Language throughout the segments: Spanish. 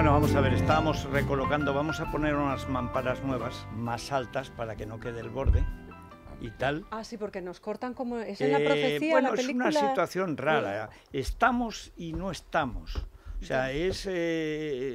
Bueno, vamos a ver, estábamos recolocando, vamos a poner unas mamparas nuevas, más altas, para que no quede el borde y tal. Ah, sí, porque nos cortan como... Es en la eh, profecía, es una situación rara. ¿eh? Estamos y no estamos. O sea, eh,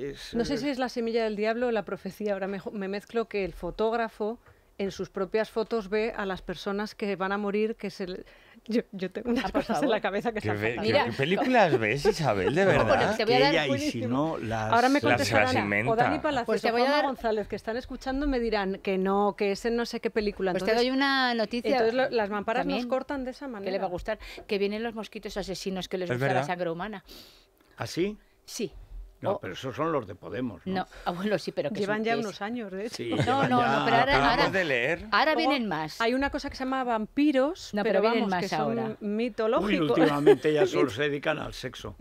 es, No sé si es la semilla del diablo o la profecía. Ahora me, mezclo que el fotógrafo en sus propias fotos ve a las personas que van a morir, que es el... Yo, yo tengo unas ah, cosas en la cabeza que están Mira, ¿Qué películas ves, Isabel, de verdad? No, pues ella, y si no, las, Ahora me las o Dani Palacios pues te voy a dar... González, que están escuchando, me dirán que no, que ese no sé qué película. pues te doy una noticia. Entonces las mamparas nos cortan de esa manera. Que le va a gustar. Que vienen los mosquitos asesinos que les gusta la sangre humana. ¿Así? ¿Ah, sí. No, oh. pero esos son los de Podemos. No, no. Ah, bueno, sí, pero que Llevan ya unos años, de hecho. no, no, no, pero ahora, ahora, de leer. ahora vienen más. Hay una cosa que se llama vampiros, pero, vienen más ahora. son últimamente ya solo se dedican al sexo.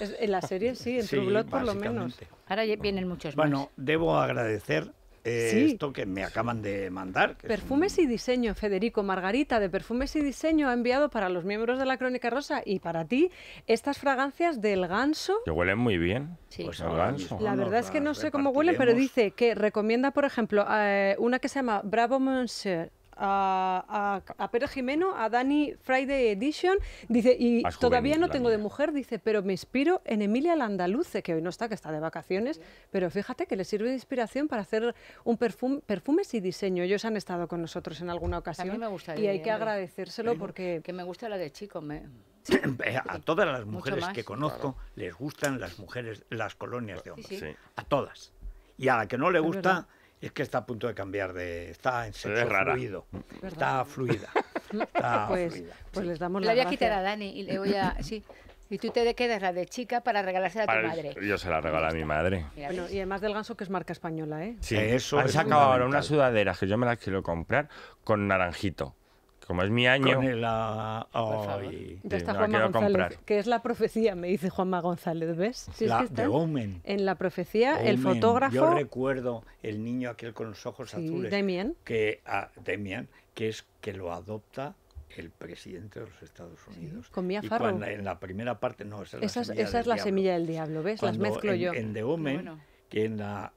en la serie sí, en sí, True por lo menos. Ahora vienen muchos más. Bueno, debo agradecer esto que me acaban de mandar. Perfumes y diseño, Federico Margarita, de Perfumes y Diseño, ha enviado para los miembros de la Crónica Rosa y para ti estas fragancias del ganso. Que huelen muy bien. Pues el pues ganso. La verdad es que no sé cómo huelen, pero dice que recomienda, por ejemplo, eh, una que se llama Bravo Monsieur a, a, Jimeno, a Dani Friday Edition, dice, y todavía no tengo de mujer, dice, pero me inspiro en Emilia Landaluce, que hoy no está, que está de vacaciones, pero fíjate que le sirve de inspiración para hacer un perfume, perfumes y diseño. Ellos han estado con nosotros en alguna ocasión me y hay que ¿eh? agradecérselo porque... Que me gusta la de chico, me... Eh, a todas las mujeres que conozco les gustan las mujeres, las colonias de hombres. A todas. Y a la que no le gusta, es que está a punto de cambiar de. Está en sexo mm. Está fluida. Está pues, pues les damos la. La voy a quitar a Dani y le voy a. Sí. Y tú te quedas la de chica para regalársela a tu madre. Yo se la regalo a mi madre. y además del ganso que es marca española, ¿eh? Sí, eso. Han sacado ahora una sudadera que yo me la quiero comprar con naranjito como es mi año. Con Juanma González, que es la profecía, me dice Juanma González, ¿ves? En la profecía, el fotógrafo. Yo recuerdo el niño aquel con los ojos azules. Demian Que, ah, que es que lo adopta el presidente de los Estados Unidos. con mi en la primera parte, no, esa es la, esa, semilla, del es la semilla, del diablo, ¿ves? Las mezclo yo. En The Omen, que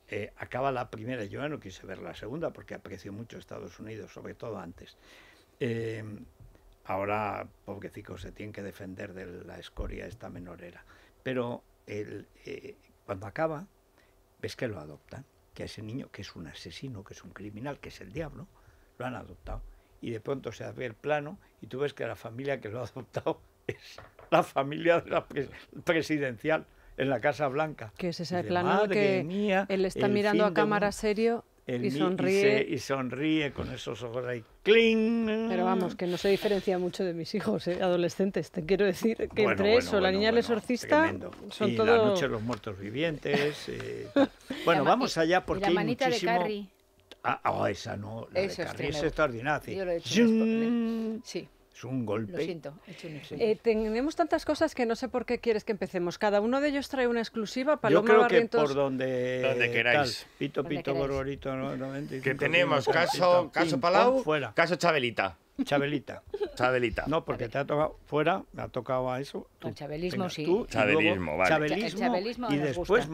eh, acaba la primera, yo no quise ver la segunda porque aprecio mucho Estados Unidos, sobre todo antes. Em, ahora, pobrecicos, se tienen que defender de la escoria esta menorera. Pero eh, cuando acaba, ves que lo adoptan, que ese niño, que es un asesino, que es un criminal, que es el diablo, lo han adoptado. Y de pronto se abre el plano y tú ves que la familia que lo ha adoptado es la familia de la presidencial en la Casa Blanca. Que es ese plano que él está mirando a cámara serio y, sonríe. Y, sonríe con esos ojos ahí. ¡Cling! Pero vamos, que no se diferencia mucho de mis hijos ¿eh? adolescentes. Te quiero decir que entre eso, la niña del exorcista, son y La noche de los muertos vivientes. Eh, bueno, vamos allá porque. la manita de Carrie. Ah, ah, esa no. La de Carrie es, extraordinaria. Sí. Es un golpe. Lo siento, eh, Tenemos tantas cosas que no sé por qué quieres que empecemos. Cada uno de ellos trae una exclusiva. para Yo creo que por donde, donde queráis. Pito, pito, borborito. No, que tenemos caso, caso Palau, caso Chabelita. Chabelita. Chabelita. No, porque te ha tocado fuera, me ha tocado a eso. el chabelismo sí. chabelismo, vale. el chabelismo y después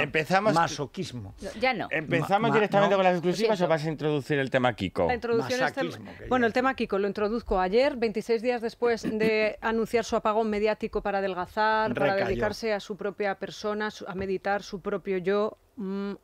Empezamos, masoquismo. Ya no. ¿Empezamos directamente con las exclusivas o vas a introducir el tema Kiko? La Bueno, el tema Kiko lo introduzco ayer, 26 días después de anunciar su apagón mediático para adelgazar, para dedicarse a su propia persona, a meditar su propio yo, Mm,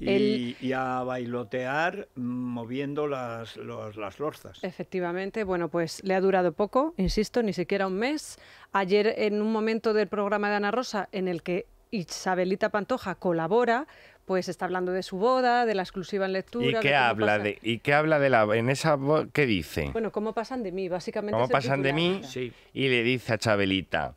y, a bailotear moviendo las, las lorzas. Efectivamente, bueno, pues le ha durado poco, insisto, ni siquiera un mes. Ayer, en un momento del programa de Ana Rosa, en el que Isabelita Pantoja colabora, pues está hablando de su boda, de la exclusiva en lectura. ¿Y qué habla de? ¿Y qué habla de la? En esa qué dice? Bueno, cómo pasan de mí, básicamente. Cómo pasan de mí. Y le dice a Chabelita,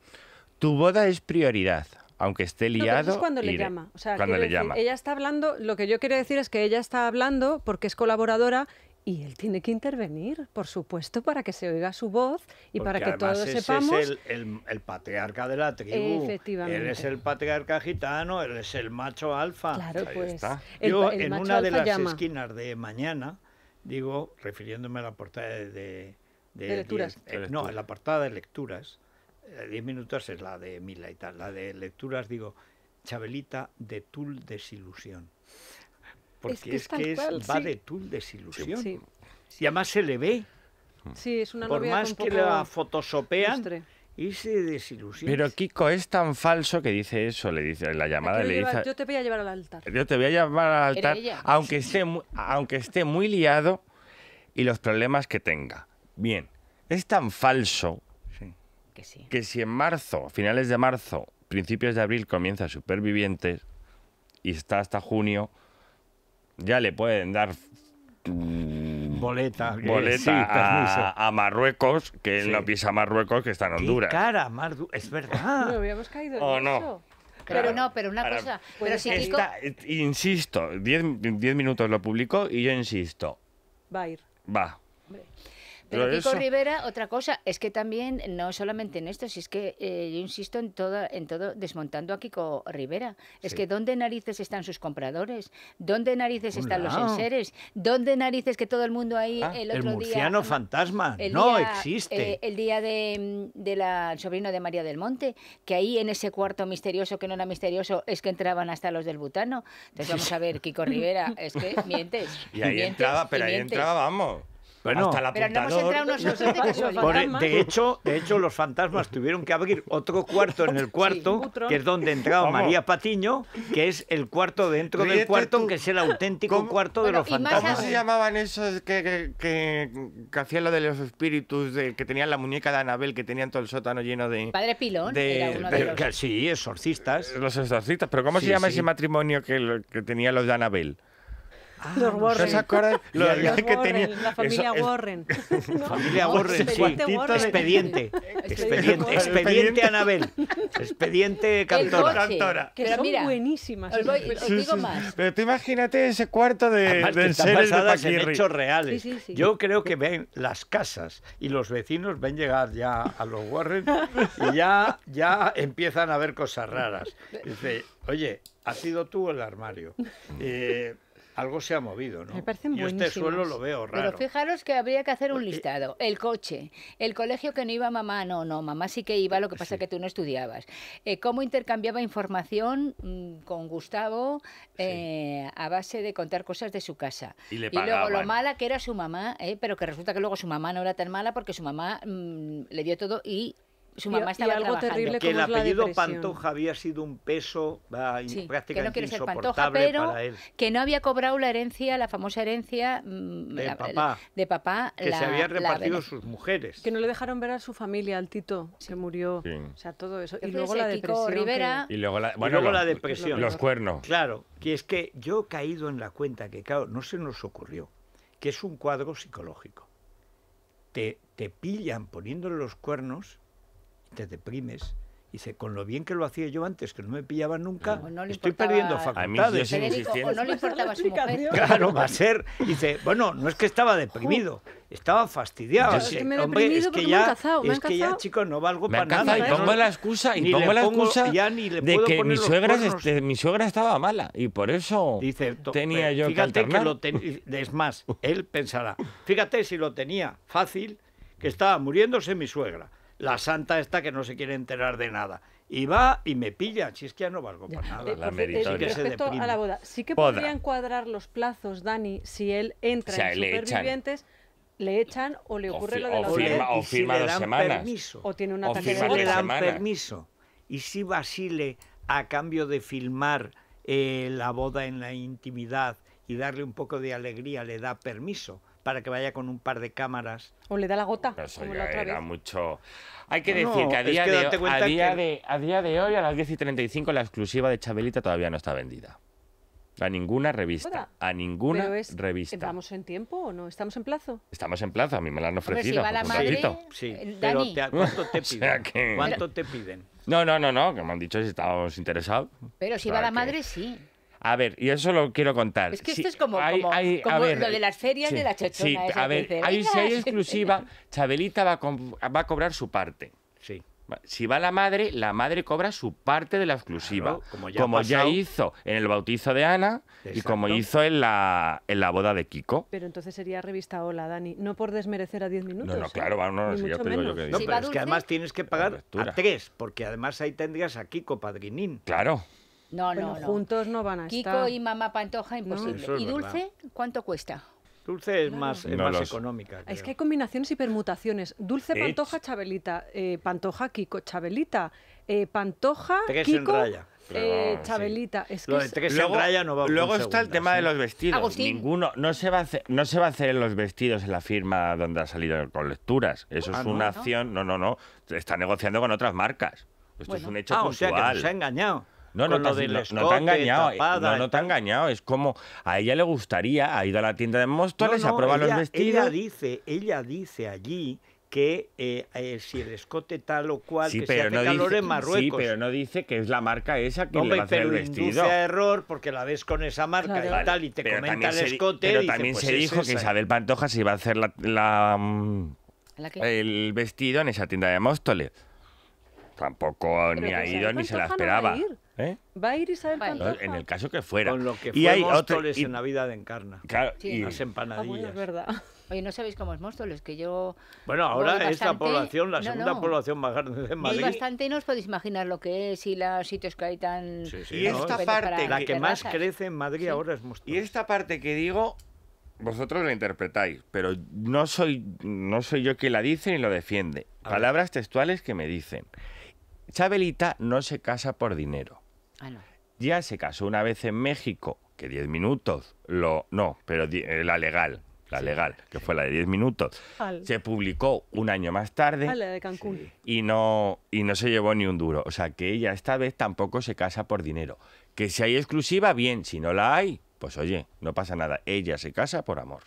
tu boda es prioridad aunque esté liado. es cuando le llama. cuando le llama. Ella está hablando, lo que yo quiero decir es que ella está hablando porque es colaboradora y él tiene que intervenir, por supuesto, para que se oiga su voz y para que todos ese sepamos. Es el, el, patriarca de la tribu. Efectivamente. Él es el patriarca gitano, él es el macho alfa. Claro, pues. Yo, en una de las esquinas de mañana, digo, refiriéndome a la portada de. lecturas. Eh, no, en la portada de lecturas, 10 eh, minutos es la de Mila y tal, la de lecturas, digo, Chabelita de Tul Desilusión. Porque es que, es va de Tul Desilusión. Y además se le ve. es una Por más que la fotosopean. Y se desilusiona. Pero Kiko es tan falso que dice eso, le dice la llamada le dice, yo te voy a llevar al altar. Yo te voy a llevar al altar, aunque esté, aunque esté muy liado y los problemas que tenga. Bien, es tan falso que si en marzo, finales de marzo, principios de abril comienza Supervivientes y está hasta junio, ya le pueden dar boletas boleta eh, a, Marruecos, que él no pisa Marruecos, que está en Honduras. cara, es verdad. No habíamos caído Pero no, pero una cosa. Insisto, 10 minutos lo publicó y yo insisto. Va a ir. Va. Pero, Kiko Rivera, otra cosa, es que también, no solamente en esto, si es que eh, yo insisto en todo, en todo, desmontando a Kiko Rivera. Es que ¿dónde narices están sus compradores? ¿Dónde narices están los enseres? ¿Dónde narices que todo el mundo ahí ah, el otro murciano fantasma, no existe. Eh, el día de, la, sobrino de María del Monte, que ahí en ese cuarto misterioso que no era misterioso es que entraban hasta los del Butano. Entonces vamos a ver, Kiko Rivera, es que mientes. Y ahí entraba, pero ahí entraba, vamos. Bueno, pero no hemos entrado de, e, de hecho, de hecho, los fantasmas tuvieron que abrir otro cuarto en el cuarto, que es donde entraba María Patiño, que es el cuarto dentro del cuarto, que es el auténtico cuarto de los fantasmas. ¿Cómo se llamaban esos que, hacían lo de los espíritus, que tenían la muñeca de Anabel, que tenían todo el sótano lleno de... Padre Pilón sí, exorcistas. Los exorcistas, pero ¿cómo se llama ese matrimonio que, que tenía los de Anabel? los Warren. La familia Warren. Familia Warren, sí. Expediente. Expediente. Expediente Anabel. Expediente Cantora. Que son buenísimas. ¿eh? Pero tú imagínate ese cuarto de, de en hechos reales. Yo creo que ven las casas y los vecinos ven llegar ya a los Warren y ya, ya empiezan a ver cosas raras. Dice, oye, ¿has sido tú el armario? Eh, algo se ha movido, ¿no? Me parecen Yo este suelo lo veo raro. Pero fijaros que habría que hacer un listado. El coche, el colegio que no iba mamá, no, no, mamá sí que iba, lo que pasa es que tú no estudiabas. Eh, cómo intercambiaba información mm, con Gustavo eh, a base de contar cosas de su casa. Y, luego lo mala que era su mamá, eh, pero que resulta que luego su mamá no era tan mala porque su mamá mm, le dio todo y su mamá estaba algo Terrible que el apellido Pantoja había sido un peso prácticamente que no insoportable pero para él. Que no había cobrado la herencia, la famosa herencia mm, de, papá, Que se habían repartido sus mujeres. Que no le dejaron ver a su familia, al Tito, se murió. O sea, todo eso. Y luego, la Rivera, y luego la depresión. Y luego la, depresión. Los cuernos. Claro, que es que yo he caído en la cuenta que, claro, no se nos ocurrió que es un cuadro psicológico. Te, te pillan poniéndole los cuernos te deprimes. Dice, con lo bien que lo hacía yo antes, que no me pillaban nunca, estoy perdiendo facultades. Pues, no le importaba su mujer. Claro, va a ser. Dice, bueno, no es que estaba deprimido, estaba fastidiado. es que ya, es ya, chicos, no valgo para nada. Y pongo la excusa, y pongo la excusa de que mi suegra, este, mi suegra estaba mala y por eso dice, tenía eh, yo fíjate que, lo Es más, él pensará, fíjate si lo tenía fácil, que estaba muriéndose mi suegra la santa esta que no se quiere enterar de nada. Y va y me pilla, si es que ya no valgo para nada. Eh, eh, respecto a la boda, sí que podrían cuadrar los plazos, Dani, si él entra en supervivientes... Le echan o le ocurre lo de la o firma, O firma dos semanas. O tiene una o le dan permiso. Y si Basile, a cambio de filmar eh, la boda en la intimidad y darle un poco de alegría, le da permiso para que vaya con un par de cámaras. O le da la gota. eso era mucho. Hay que decir que, a día, de, a, día De, a día de hoy, a las 10 y 35, la exclusiva de Chabelita todavía no está vendida. A ninguna revista. A ninguna revista. ¿Estamos en tiempo o no? ¿Estamos en plazo? Estamos en plazo, a mí me la han ofrecido. si va la madre, sí, eh, Pero ¿cuánto te piden? ¿Cuánto te piden? No, no, no, no, que me han dicho si estábamos interesados. Pero si va la madre, sí. A ver, y eso lo quiero contar. Es que esto es como, como, lo de las ferias de la chochona. Sí, a ver, hay, si exclusiva, Chabelita va a, va a cobrar su parte. Sí. Si va la madre, la madre cobra su parte de la exclusiva, como, ya, hizo en el bautizo de Ana y como hizo en la, en la boda de Kiko. Pero entonces sería revista Hola, Dani, no por desmerecer a 10 minutos. No, no, ¿eh? claro, no, no, yo digo que No, pero es que además tienes que pagar a tres, porque además ahí tendrías a Kiko Padrinín. Claro. No, no, no. Juntos no van a estar. Kiko y mamá Pantoja, imposible. ¿Y dulce? ¿Cuánto cuesta? Dulce es más, económica. Es que hay combinaciones y permutaciones. Dulce, ¿Eh? Pantoja, Chabelita. Eh, Pantoja, Kiko, Chabelita. Eh, Pantoja, Kiko... Chabelita, es luego, está el tema de los vestidos. Ninguno, no se va a hacer, no se va a hacer los vestidos en la firma donde ha salido con lecturas. Eso ah, es una ah, acción. No, no, no. Está negociando con otras marcas. Esto es un hecho ah, O que ha engañado. No, no, te, no, no, te ha engañado. Eh, no, no te ha engañado. Es como a ella le gustaría, ha ido a la tienda de Móstoles, no, no, los vestidos. Ella dice, ella dice allí que eh, eh, si el escote tal o cual que pero se calor en Marruecos. Sí, pero no dice que es la marca esa que no, le va a hacer el vestido. a error porque la ves con esa marca y tal y te comenta el escote. pero también pues se dijo que Isabel Pantoja se iba a hacer la, la, el vestido en esa tienda de Móstoles. Tampoco ni ha ido ni se la esperaba. ¿Eh? ¿Va a ir Isabel En el caso que fuera. Con lo que y hay Móstoles en la vida de encarna. Claro, y las empanadillas. es verdad. Oye, no sabéis cómo es Móstoles, que yo... Bueno, ahora esta población, la segunda población más grande de Madrid. Y bastante y no os podéis imaginar lo que es y los sitios que hay tan... Sí, sí, y esta parte... La que más crece en Madrid ahora es Móstoles. Y esta parte que digo, vosotros la interpretáis, pero no soy, no soy yo quien la dice ni lo defiende. Palabras textuales que me dicen. Chabelita no se casa por dinero. Ah, ya se casó una vez en México, que 10 minutos, lo no, pero eh, la legal, la legal, que fue la de 10 minutos. Se publicó un año más tarde. Y no, y no se llevó ni un duro. O sea, que ella esta vez tampoco se casa por dinero. Que si hay exclusiva, bien. Si no la hay, pues oye, no pasa nada. Ella se casa por amor.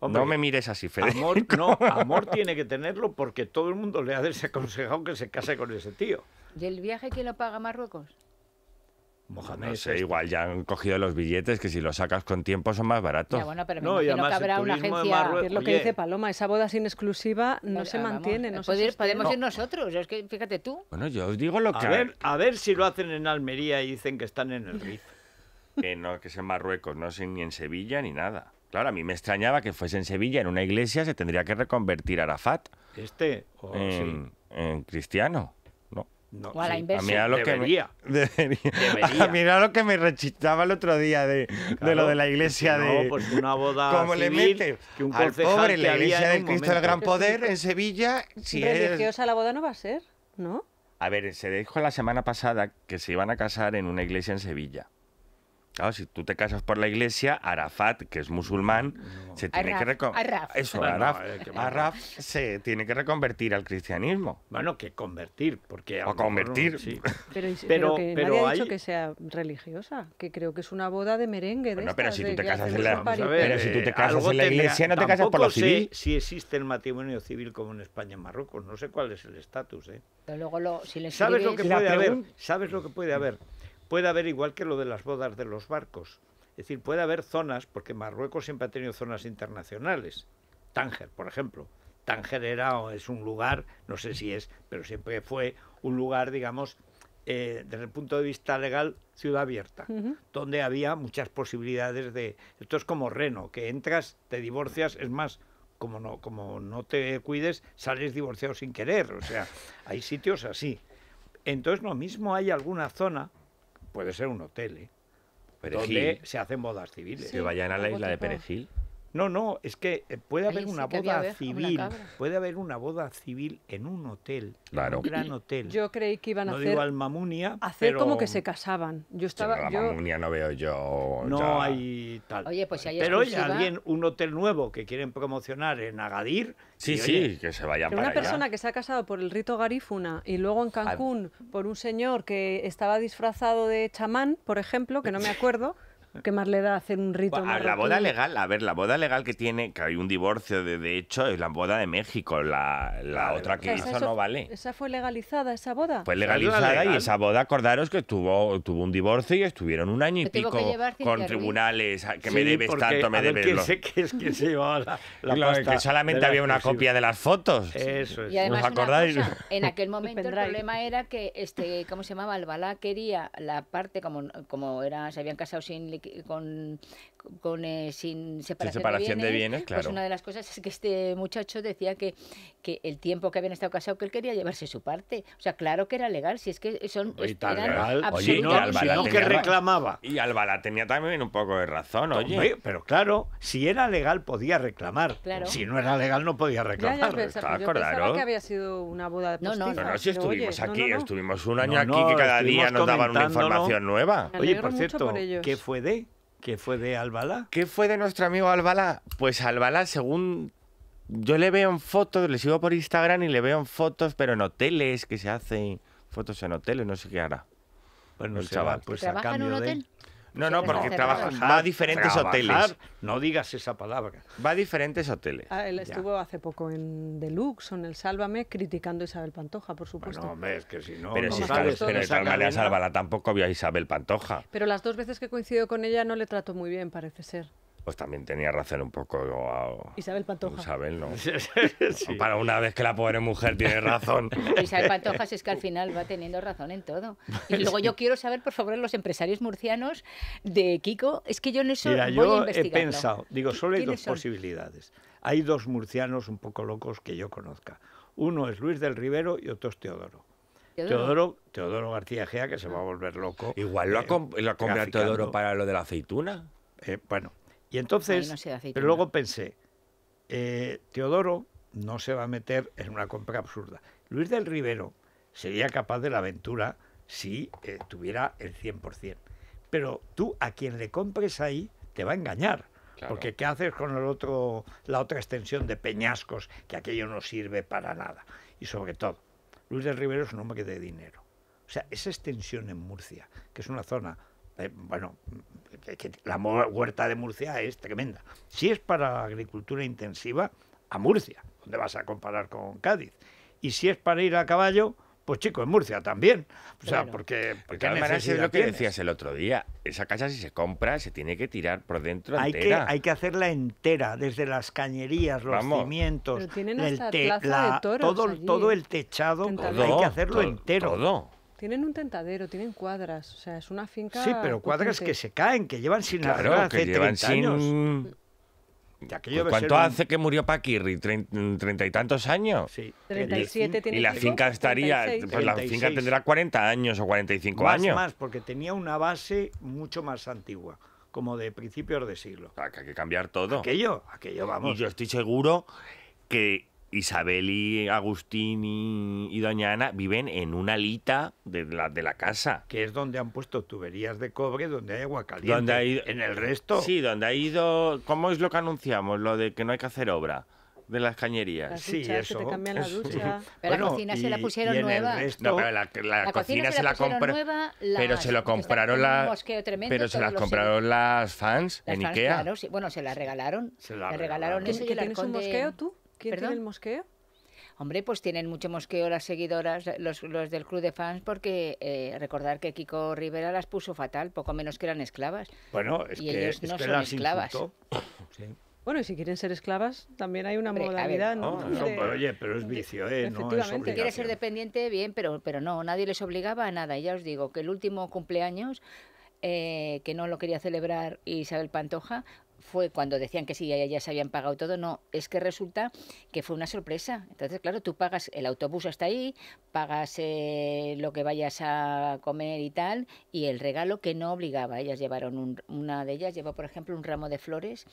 no me mires así, Federico. Amor, amor tiene que tenerlo porque todo el mundo le ha desaconsejado que se case con ese tío. ¿Y el viaje quién lo paga Marruecos? no sé, este. igual ya han cogido los billetes que si los sacas con tiempo son más baratos. Ya, bueno, pero no, una agencia. Es lo que dice Paloma, esa boda sin exclusiva no se mantiene. podemos ir nosotros, fíjate tú. Bueno, yo os digo lo a que. Ver, a ver si lo hacen en Almería y dicen que están en el RIF. que no, que es Marruecos, no sé, ni en Sevilla ni nada. Claro, a mí me extrañaba que fuese en Sevilla, en una iglesia, se tendría que reconvertir Arafat. Este, en cristiano. No, a la lo debería. que me, debería. lo que me rechistaba el otro día de, de lo de la iglesia no, de. Pues una boda. ¿Cómo le mete? al pobre, la iglesia del Cristo del Gran Poder en Sevilla. Si Religiosa la boda no va a ser, ¿no? A ver, se dijo la semana pasada que se iban a casar en una iglesia en Sevilla. Claro, si tú te casas por la iglesia, Arafat, que es musulmán, se tiene que eh, se tiene que reconvertir al cristianismo. Bueno, que convertir, porque a convertir. Pero, pero, dicho que sea religiosa, que creo que es una boda de merengue. pero si tú te casas en la, iglesia, no te casas por lo civil. si existe el matrimonio civil como en España y Marruecos, no sé cuál es el estatus. ¿eh? Luego lo, si ¿Sabes, lo que puede haber? ¿Sabes lo que puede haber? puede haber igual que lo de las bodas de los barcos. Es decir, puede haber zonas, porque Marruecos siempre ha tenido zonas internacionales. Tánger, por ejemplo. Tánger era o es un lugar, no sé si es, pero siempre fue un lugar, digamos, eh, desde el punto de vista legal, ciudad abierta, donde había muchas posibilidades de... Esto es como Reno, que entras, te divorcias, es más, como no, como no te cuides, sales divorciado sin querer, o sea, hay sitios así. Entonces lo mismo hay alguna zona puede ser un hotel, ¿eh? Perejil. se hacen bodas civiles. Que vayan a la isla de Perejil. No, no, es que eh, puede haber una boda civil, puede haber una boda civil en un hotel, un gran hotel. Yo creí que iban a no hacer, hacer como que se casaban. Yo estaba, no veo yo. No hay tal. Oye, pues si hay pero alguien, un hotel nuevo que quieren promocionar en Agadir. Sí, sí, que se vayan a para Una persona que se ha casado por el rito garífuna y luego en Cancún por un señor que estaba disfrazado de chamán, por ejemplo, que no me acuerdo. ¿Qué más le da hacer un rito. la boda legal, a ver, la boda legal que tiene, que hay un divorcio de, de hecho, es la boda de México, la, la otra que hizo no vale. ¿Esa fue legalizada, esa boda? Fue legalizada y esa boda, acordaros que tuvo, tuvo un divorcio y estuvieron un año y pico con tribunales, que me debes tanto, me debes lo. Que, es que se llevaba la, la claro, que solamente había una copia de las fotos. Eso es. Y además, acordáis? en aquel momento el problema era que, este, ¿cómo se llamaba? Albalá quería la parte, como, como era, se habían casado sin con, eh, sin separación, de, bienes, pues claro. Pues una de las cosas es que este muchacho decía que, que el tiempo que habían estado casados que él quería llevarse su parte. O sea, claro que era legal, si es que son legal. Oye, no, que reclamaba. Y Álvaro tenía también un poco de razón, oye. Pero claro, si era legal podía reclamar. Si no era legal no podía reclamar. Ya, ya, yo que había sido una boda de No, no, no, si estuvimos aquí, estuvimos un año aquí que cada día nos daban una información nueva. Oye, por cierto, ¿qué fue de ¿Qué fue de Albalá? ¿Qué fue de nuestro amigo Albalá? Pues Albalá, según yo le veo en fotos, le sigo por Instagram y le veo en fotos, pero en hoteles que se hacen fotos en hoteles, no sé qué hará. Bueno, pues el chaval, pues a cambio en un hotel? De... No, no, porque trabaja, va a diferentes hoteles. No digas esa palabra. Va a diferentes hoteles. Ah, él estuvo hace poco en Deluxe o en El Sálvame criticando a Isabel Pantoja, por supuesto. No, es que si no. Pero no sabes, pero tampoco vio a Isabel Pantoja. Pero las dos veces que coincidió con ella no le trató muy bien, parece ser pues también tenía razón un poco. a... Isabel Pantoja. Isabel, ¿no? Para una vez que la pobre mujer tiene razón. Isabel Pantoja, es que al final va teniendo razón en todo. Y luego yo quiero saber, por favor, los empresarios murcianos de Kiko. Es que yo en eso Mira, yo he pensado, digo, solo hay dos posibilidades. Hay dos murcianos un poco locos que yo conozca. Uno es Luis del Rivero y otro es Teodoro. Teodoro, Teodoro García Gea, que se va a volver loco. Igual lo, ha eh, comprado Teodoro para lo de la aceituna. Eh, bueno, y entonces, pero luego pensé, eh, Teodoro no se va a meter en una compra absurda. Luis del Rivero sería capaz de la aventura si eh, tuviera el 100%. Pero tú a quien le compres ahí te va a engañar. Porque ¿qué haces con otro, la otra extensión de peñascos que aquello no sirve para nada? Y sobre todo, Luis del Rivero es un hombre de dinero. O sea, esa extensión en Murcia, que es una zona eh, bueno, la huerta de Murcia es tremenda. Si es para agricultura intensiva, a Murcia, donde vas a comparar con Cádiz. Y si es para ir a caballo, pues chico, en Murcia también. O sea, porque, es lo que decías el otro día. Esa casa si se compra se tiene que tirar por dentro hay Que, hay que hacerla entera, desde las cañerías, los cimientos, el todo, el techado, hay que hacerlo entero. Todo. Tienen un tentadero, tienen cuadras, o sea, es una finca. Sí, pero cuadras que se caen, que llevan sin claro, que hace llevan 30 sin... años. Mm. Pues ¿Cuánto hace que murió Paquirri? Mm, ¿Treinta y tantos años? Sí. 37 tiene Y la finca estaría, pues la finca tendrá 40 años o 45 cinco años. Más, porque tenía una base mucho más antigua, como de principios de siglo. que hay que cambiar todo. Aquello, aquello, vamos. Y yo estoy seguro que Isabel y Agustín y, Doña Ana viven en una alita de la, de la casa. Que es donde han puesto tuberías de cobre, donde hay agua caliente. Donde en el resto. Sí, donde ha ido. ¿Cómo es lo que anunciamos? Lo de que no hay que hacer obra de las cañerías. sí, eso. Que te la Pero la cocina se la pusieron nueva. no, pero la, cocina, se la, compraron. Pero se lo compraron las. Pero se las compraron las fans en Ikea. Bueno, se la regalaron. Se regalaron. ¿Que tienes un bosqueo tú? ¿Quién ¿Perdón? mosqueo? Hombre, pues tienen mucho mosqueo las seguidoras, los, del club de fans, porque eh, recordar que Kiko Rivera las puso fatal, poco menos que eran esclavas. Bueno, es que, no son esclavas. Bueno, y si quieren ser esclavas, también hay una modalidad. ¿no? Ah, oye, pero es vicio, ¿eh? No es si Quiere ser dependiente, bien, pero, pero no, nadie les obligaba a nada. Y ya os digo que el último cumpleaños eh, que no lo quería celebrar Isabel Pantoja, fue cuando decían que sí, ya, ya se habían pagado todo, no, es que resulta que fue una sorpresa. Entonces, claro, tú pagas el autobús hasta ahí, pagas eh, lo que vayas a comer y tal, y el regalo que no obligaba. Ellas llevaron una de ellas llevó, por ejemplo, un ramo de flores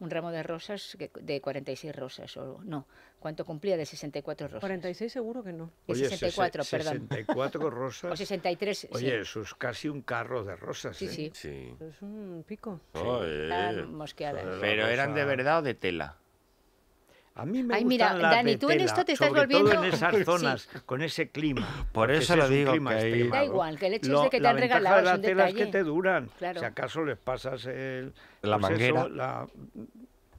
un ramo de rosas de 46 rosas, o no, ¿cuánto cumplía? De 64 rosas. 46 seguro que no. 64, perdón. 64 rosas. o 63. Oye, eso es casi un carro de rosas. Sí, ¿eh? sí. sí. Es un pico. Están mosqueadas. Pero eran de verdad o de tela. A mí me Ay, mira, las Dani, de tú en esto te estás volviendo. Todo en esas zonas, con ese clima. Por eso lo digo que Da igual, que el hecho es de que te han regalado. La ventaja las telas que te duran. Claro. Si acaso les pasas el. La pues manguera. la,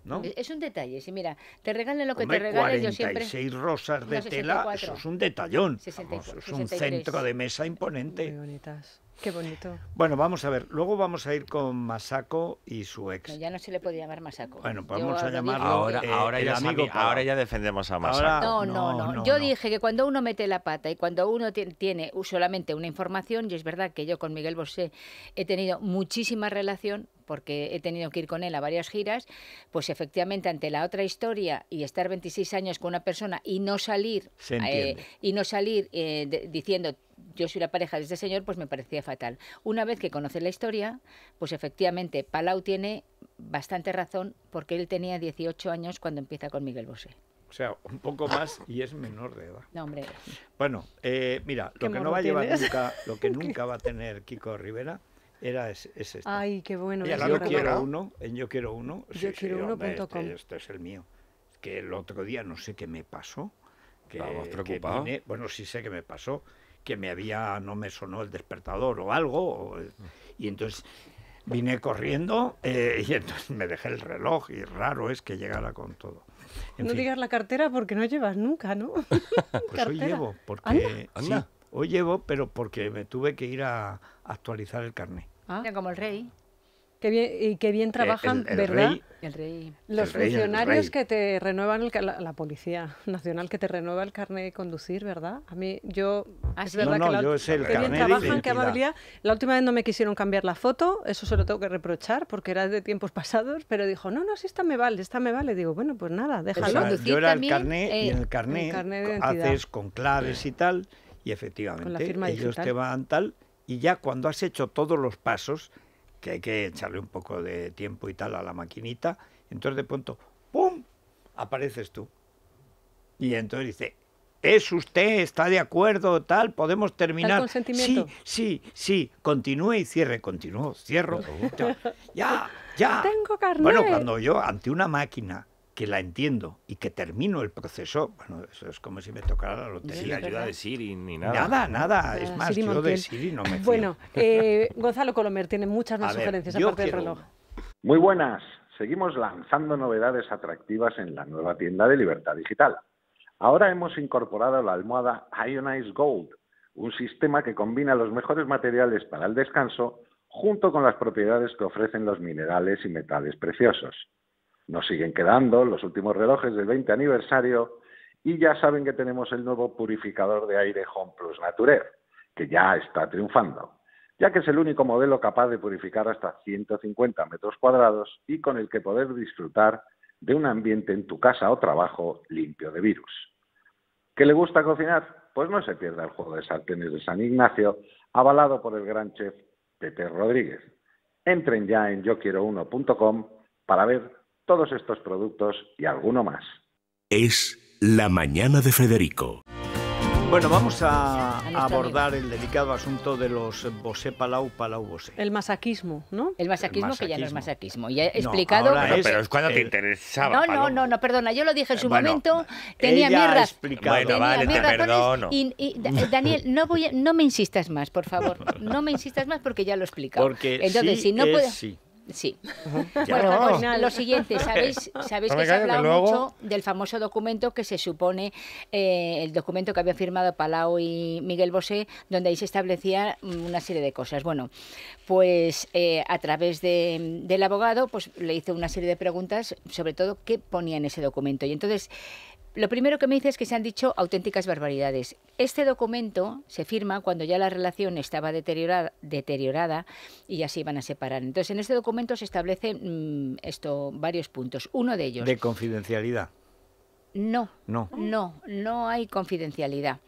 ¿no? E-, es un detalle. Si mira, te regalen lo que te regalen, yo siempre. 46 rosas de tela, eso es un detallón. 64, es un centro de mesa imponente. Muy bonitas. Qué bonito. Bueno, vamos a ver. Luego vamos a ir con Masako y su ex. No, ya no se le puede llamar Masako. Bueno, vamos a llamarlo. Ahora, eh, ahora, ya ahora, defendemos a Masako. no, no, no, Yo dije que cuando uno mete la pata y cuando uno tiene solamente una información, y es verdad que yo con Miguel Bosé he tenido muchísima relación, porque he tenido que ir con él a varias giras, pues efectivamente ante la otra historia y estar 26 años con una persona y no salir eh, y no salir eh, diciendo yo soy la pareja de este señor, pues me parecía fatal. Una vez que conoce la historia, pues efectivamente Palau tiene bastante razón porque él tenía 18 años cuando empieza con Miguel Bosé. O sea, un poco más y es menor de edad. No, hombre. Bueno, eh, mira, lo que no va a llevar nunca, lo que nunca va a tener Kiko Rivera era ese. Ay, qué bueno. Yo quiero, uno, yo quiero uno. Yo quiero este, este, es el mío. Que el otro día no sé qué me pasó. Que, que preocupado? bueno, sí sé qué me pasó. Que me había, no me sonó el despertador o algo. y entonces vine corriendo eh, y entonces me dejé el reloj y raro es que llegara con todo. no digas la cartera porque no llevas nunca, ¿no? pues hoy llevo, porque Sí, hoy llevo, pero porque me tuve que ir a actualizar el carnet. Ah. como el rey. Qué bien, y qué bien eh, trabajan, ¿verdad? el rey. Los funcionarios que te renuevan, la, Policía Nacional que te renueva el carnet de conducir, ¿verdad? A mí, yo... Ah, es verdad que la, el qué bien trabajan, qué amabilidad. La última vez no me quisieron cambiar la foto, eso se lo tengo que reprochar porque era de tiempos pasados, pero dijo, no, no, si esta me vale, esta me vale. Digo, bueno, pues nada, déjalo. yo era el carnet y el carnet, eh, carnet haces con claves y tal, y efectivamente ellos te van tal y ya cuando has hecho todos los pasos, que hay que echarle un poco de tiempo y tal a la maquinita, entonces de pronto, ¡pum!, apareces tú. Y entonces dice, ¿es usted, está de acuerdo, tal, podemos terminar? Sí, sí, sí, continúe y cierre, continúo, cierro, ya, ya. Tengo carnet. Bueno, cuando yo, ante una máquina, que la entiendo y que termino el proceso, bueno, eso es como si me tocara la lotería. ayuda de Siri ni nada. Nada, nada. Es más, yo de Siri no me fío. Bueno, eh, Gonzalo Colomer tiene muchas más sugerencias aparte del reloj. Muy buenas. Seguimos lanzando novedades atractivas en la nueva tienda de Libertad Digital. Ahora hemos incorporado la almohada Ionize Gold, un sistema que combina los mejores materiales para el descanso junto con las propiedades que ofrecen los minerales y metales preciosos. Nos siguen quedando los últimos relojes del 20 aniversario y ya saben que tenemos el nuevo purificador de aire Home Plus Nature, que ya está triunfando, ya que es el único modelo capaz de purificar hasta 150 metros cuadrados y con el que poder disfrutar de un ambiente en tu casa o trabajo limpio de virus. ¿Qué le gusta cocinar? Pues no se pierda el juego de sartenes de San Ignacio, avalado por el gran chef Peter Rodríguez. Entren ya en yoquiero para ver todos estos productos y alguno más. Es la mañana de Federico. Bueno, vamos a, abordar el delicado asunto de los Bosé Palau, Palau Bosé. El masaquismo, ¿no? El masaquismo, que ya no es masaquismo. Ya he explicado. No, pero es cuando te interesaba. No, no, no, perdona. Yo lo dije en su momento. Tenía mi Bueno, vale, te perdono. Eh, Daniel, no, voy no me insistas más, por favor. No me insistas más porque ya lo he explicado. Porque Entonces, si no Sí. Bueno, pues lo siguiente, sabéis, sabéis que se ha hablado mucho del famoso documento que se supone, eh, el documento que habían firmado Palau y Miguel Bosé, donde ahí se establecía mm, una serie de cosas. Bueno, pues eh, a través de, del abogado, pues le hice una serie de preguntas, sobre todo qué ponía en ese documento. Y entonces lo primero que me dice es que se han dicho auténticas barbaridades. Este documento se firma cuando ya la relación estaba deteriorada, y ya se iban a separar. Entonces, en este documento se establecen mm, esto, varios puntos. Uno de ellos. De confidencialidad. No, no, no, no hay confidencialidad.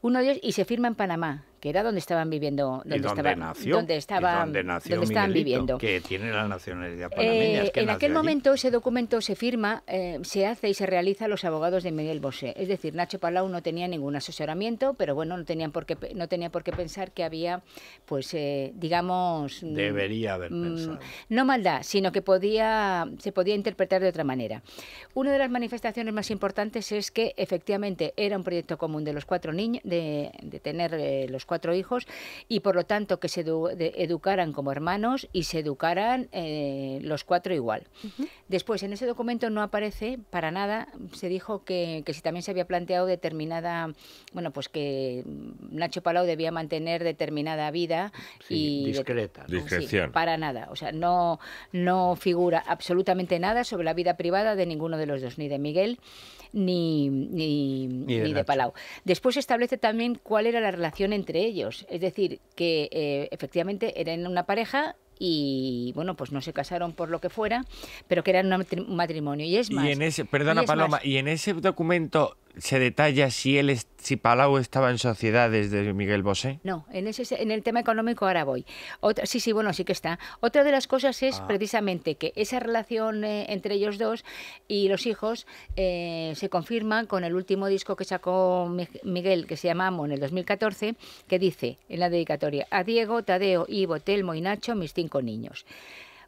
Uno de ellos, y se firma en Panamá, que era donde estaban viviendo, donde, donde estaban, donde estaban viviendo, que tiene la nacionalidad panameña. Eh, en aquel momento ese documento se firma, eh, se hace y se realiza los abogados de Miguel Bosé. Es decir, Nacho Palau no tenía ningún asesoramiento, pero bueno, no tenían por qué, no tenía por qué pensar que había, pues, eh, digamos, mm, debería haber mm, pensado, no maldad, sino que podía, se podía interpretar de otra manera. Una de las manifestaciones más importantes es que efectivamente era un proyecto común de los cuatro niños, de, de tener los cuatro cuatro hijos, y por lo tanto que se educaran como hermanos y se educaran eh, los cuatro igual. Después, en ese documento no aparece para nada, se dijo que, si también se había planteado determinada, bueno, pues que Nacho Palau debía mantener determinada vida y discreta, discreción. para nada, o sea, no, no figura absolutamente nada sobre la vida privada de ninguno de los dos, ni de Miguel ni, de, ni de Palau. Después se establece también cuál era la relación entre ellos. Es decir, que eh, efectivamente eran una pareja y bueno, pues no se casaron por lo que fuera, pero que eran un matrimonio. Y es más. Y en ese, perdona, Paloma, y en ese documento se detalla si él si Palau estaba en sociedades de Miguel Bosé. No, en ese en el tema económico ahora voy. Otra, sí, sí, bueno, sí que está. Otra de las cosas es ah. precisamente que esa relación eh, entre ellos dos y los hijos eh, se confirma con el último disco que sacó Miguel, que se llama Amo en el 2014, que dice en la dedicatoria a Diego, Tadeo, Ivo, Telmo y Nacho, mis cinco niños.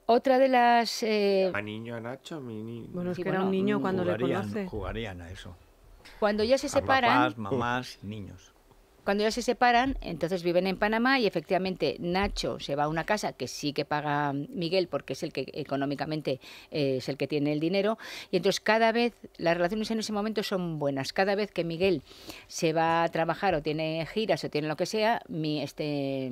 Otra de las... Eh, a niño, a Nacho, mi Bueno, es que era un niño mm, cuando le conoce. Jugarían a eso. Cuando ya se separan... Papás, mamás, niños. Cuando ya se separan, entonces viven en Panamá y efectivamente Nacho se va a una casa que sí que paga Miguel porque es el que económicamente eh, es el que tiene el dinero. Y entonces cada vez las relaciones en ese momento son buenas. Cada vez que Miguel se va a trabajar o tiene giras o tiene lo que sea, mi, este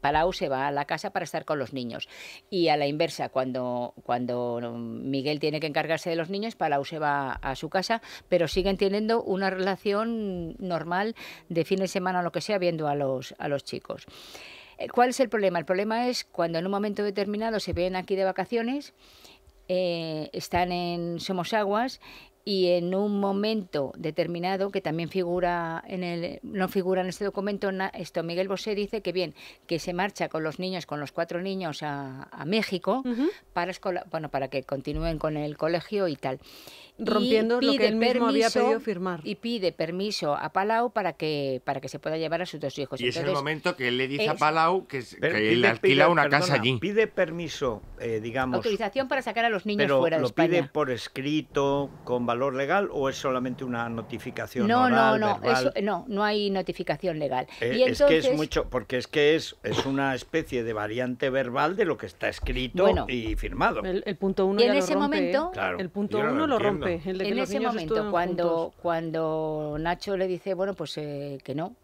Palau se va a la casa para estar con los niños. Y a la inversa, cuando, cuando Miguel tiene que encargarse de los niños, Palau se va a su casa, pero siguen teniendo una relación normal de fin de semana o lo que sea, viendo a los, a los chicos. Eh, ¿Cuál es el problema? El problema es cuando en un momento determinado se ven aquí de vacaciones, eh, están en Somosaguas y en un momento determinado que también figura en el no figura en este documento esto Miguel Bosé dice que bien que se marcha con los niños con los cuatro niños a, México para bueno para que continúen con el colegio y tal rompiendo lo que él mismo había pedido firmar. Y pide permiso a Palau para que, para que se pueda llevar a sus dos hijos. Y es el momento que él le dice a Palau que, le alquila una casa allí. Pide permiso, eh, digamos. Autorización para sacar a los niños fuera de ¿Lo pide por escrito, con valor legal o es solamente una notificación no, No, no, no, no hay notificación legal. Eh, es que es mucho, porque es que es, es una especie de variante verbal de lo que está escrito y firmado. El, punto uno y en ese momento, el punto uno lo rompe en ese momento, cuando, cuando Nacho le dice, bueno, pues eh, que, no,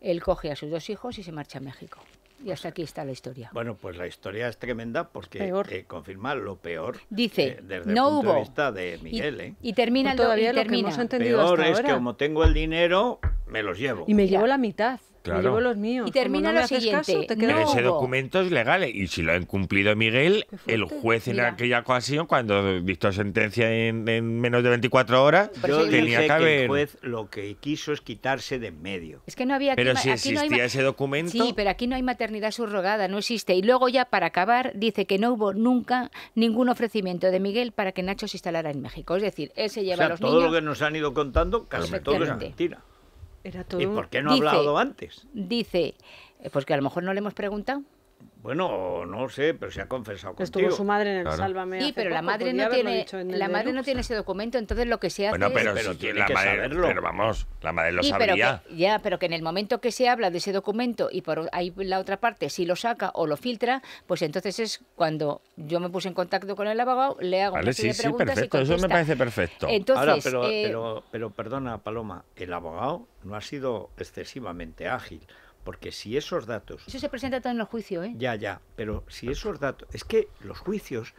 él coge a sus dos hijos y se marcha a México. Y hasta aquí está la historia. Bueno, pues la historia es tremenda porque eh, confirma lo peor. Dice, eh, desde no hubo. de de Miguel. Y, termina pues todavía termina. peor es que como tengo el dinero, me los llevo. Y me llevo la mitad. Claro. Y termina lo siguiente. ese documento es legal eh, y si lo ha incumplido Miguel, el juez en aquella ocasión, cuando visto sentencia en, menos de 24 horas, tenía que, haber... que el juez lo que quiso es quitarse de medio. Es que no había... Pero si existía ese documento... Sí, pero aquí no hay maternidad subrogada, no existe. Y luego ya, para acabar, dice que no hubo nunca ningún ofrecimiento de Miguel para que Nacho se instalara en México. Es decir, él se lleva a los todo niños... todo lo que nos han ido contando, casi todo es mentira. ¿Y por qué no ha hablado antes? Dice, eh, pues que a lo mejor no le hemos preguntado. Bueno, no sé, pero se ha confesado que Estuvo su madre en el Sálvame. Sí, pero la madre no tiene la madre no tiene ese documento, entonces lo que se hace pero, es... tiene la madre, Pero vamos, la madre lo ya, pero que en el momento que se habla de ese documento y por ahí la otra parte si lo saca o lo filtra, pues entonces es cuando yo me puse en contacto con el abogado, le hago vale, sí, sí, perfecto, eso me parece perfecto. Ahora, eh, pero, pero perdona, Paloma, el abogado no ha sido excesivamente ágil. Porque si esos datos... Eso se presenta todo en el juicio, ¿eh? Ya, ya, pero si esos datos... Es que los juicios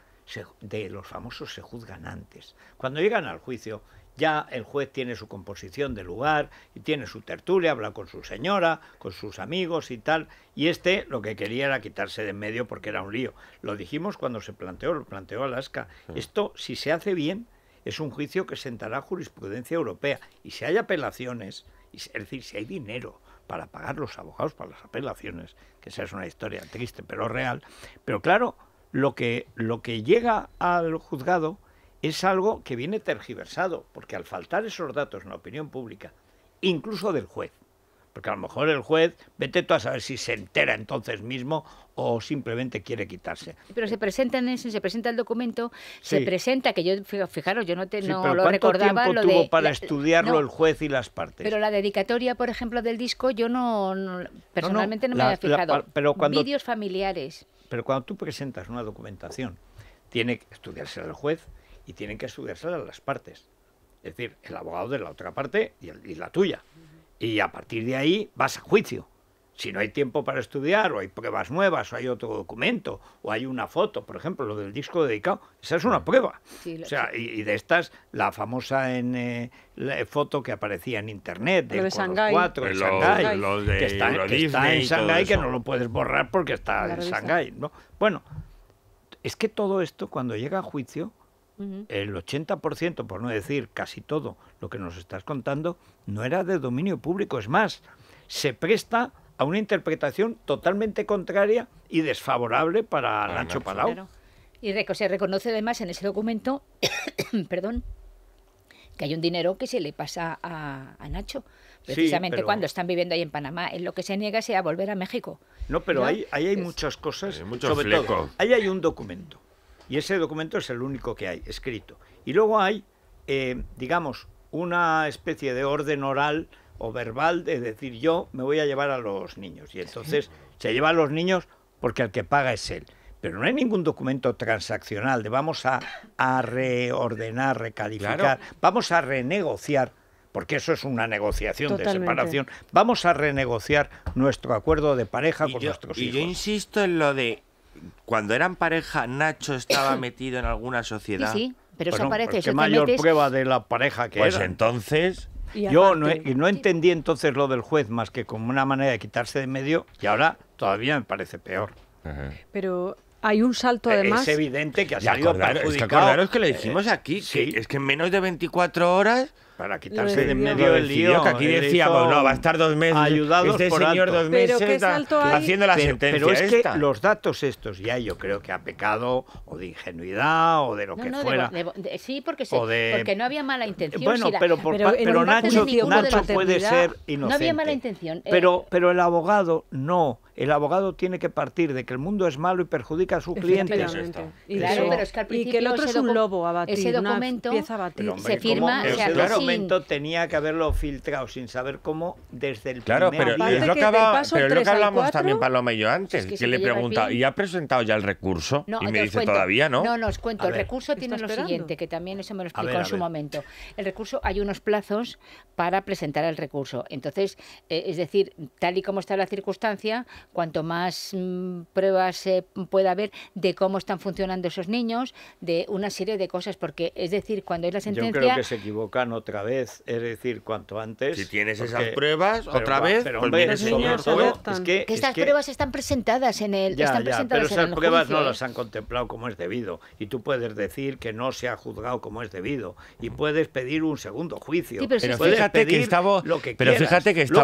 de los famosos se juzgan antes. Cuando llegan al juicio, ya el juez tiene su composición de lugar y tiene su tertulia, habla con su señora, con sus amigos y tal. Y este lo que quería era quitarse de en medio porque era un lío. Lo dijimos cuando se planteó, lo planteó Alaska. Esto, si se hace bien, es un juicio que sentará jurisprudencia europea. Y si hay apelaciones, es decir, si hay dinero para pagar los abogados para las apelaciones, que esa es una historia triste pero real, pero claro, lo que, lo que llega al juzgado es algo que viene tergiversado, porque al faltar esos datos en la opinión pública, incluso del juez, porque a lo mejor el juez, vete tú a saber si se entera entonces mismo o simplemente quiere quitarse. Pero se en ese, se presenta el documento, se presenta, que yo, fijaros, yo no, te, sí, pero ¿cuánto Tiempo tuvo para estudiarlo el juez y las partes? Pero la dedicatoria, por ejemplo, del disco, yo no, personalmente no, me había fijado. pero cuando, Vídeos familiares. Pero cuando tú presentas una documentación, tiene que estudiársela el juez y tienen que estudiársela las partes. Es decir, el abogado de la otra parte y la tuya y a partir de ahí vas a juicio. Si no hay tiempo para estudiar, o hay pruebas nuevas, o hay otro documento, o hay una foto, por ejemplo, lo del disco dedicado, esa es una mm. prueba. o sea, y, de estas, la famosa en, eh, foto que aparecía en internet, de los en Shanghái, que está, en Shanghái, que no lo puedes borrar porque está en Shanghái. ¿no? Bueno, es que todo esto, cuando llega a juicio, el 80%, por no decir casi todo lo que nos estás contando, no era de dominio público. Es más, se presta a una interpretación totalmente contraria y desfavorable para Nacho Palau. Y se reconoce además en ese documento, perdón, que hay un dinero que se le pasa a, Nacho. Precisamente cuando están viviendo ahí en Panamá, en lo que se niega sea volver a México. No, pero Ahí, hay muchas cosas. sobre todo, ahí hay un documento y ese documento es el único que hay, escrito. Y luego hay, eh, digamos, una especie de orden oral o verbal de decir yo me voy a llevar a los niños. Y entonces se lleva a los niños porque el que paga es él. Pero no hay ningún documento transaccional de vamos a, reordenar, recalificar, vamos a renegociar, porque eso es una negociación de separación, vamos a renegociar nuestro acuerdo de pareja con nuestros hijos. Y yo insisto en lo de cuando eran pareja, Nacho estaba metido en alguna sociedad. Sí, pero eso pues parece. Pues ¿Qué mayor prueba de la pareja que Pues entonces. Yo no, entendí entonces lo del juez más que como una manera de quitarse de medio y ahora todavía me parece peor. Pero hay un salto e-, además. Es evidente que ha salido perjudicado. Es que acordaros que dijimos eh, aquí, sí. es que en menos de 24 horas para quitarse de medio del lío. Que aquí decíamos, no, va a estar dos meses. Ayudados este por señor dos meses haciendo la pero, sentencia. Pero es que los datos estos, ya yo creo que ha pecado o de ingenuidad o de lo que fuera. sí, porque, porque no había mala intención. Bueno, pero, pero, Nacho, Nacho puede ser inocente. No había mala intención. Eh. pero, pero el abogado no el abogado tiene que partir de que el mundo es malo y perjudica a sus clientes. Y, que el otro es un lobo ese documento se firma, se ese documento tenía que haberlo filtrado sin saber cómo desde el claro, primer pero Es lo que, pero lo que hablamos también Paloma y antes, que, le pregunta, ¿y ha presentado ya el recurso? y me dice todavía, ¿no? No, no, os cuento, el recurso tiene lo siguiente, que también eso me lo explicó en su momento. El recurso hay unos plazos para presentar el recurso. Entonces, eh, es decir, tal y como está la circunstancia, Cuanto más mm, pruebas se pueda haber de cómo están funcionando esos niños, de una serie de cosas, porque es decir, cuando es la sentencia... Yo creo que se equivocan otra vez, es decir, cuanto antes... Si tienes esas pruebas, otra vez... Pero, niños es que, estas pruebas están presentadas en el... ya, pero esas pruebas no las han contemplado como es debido. Y tú puedes decir que no se ha juzgado como es debido. Y puedes pedir un segundo juicio. Sí, pero, fíjate que estaba lo que pero fíjate que está Te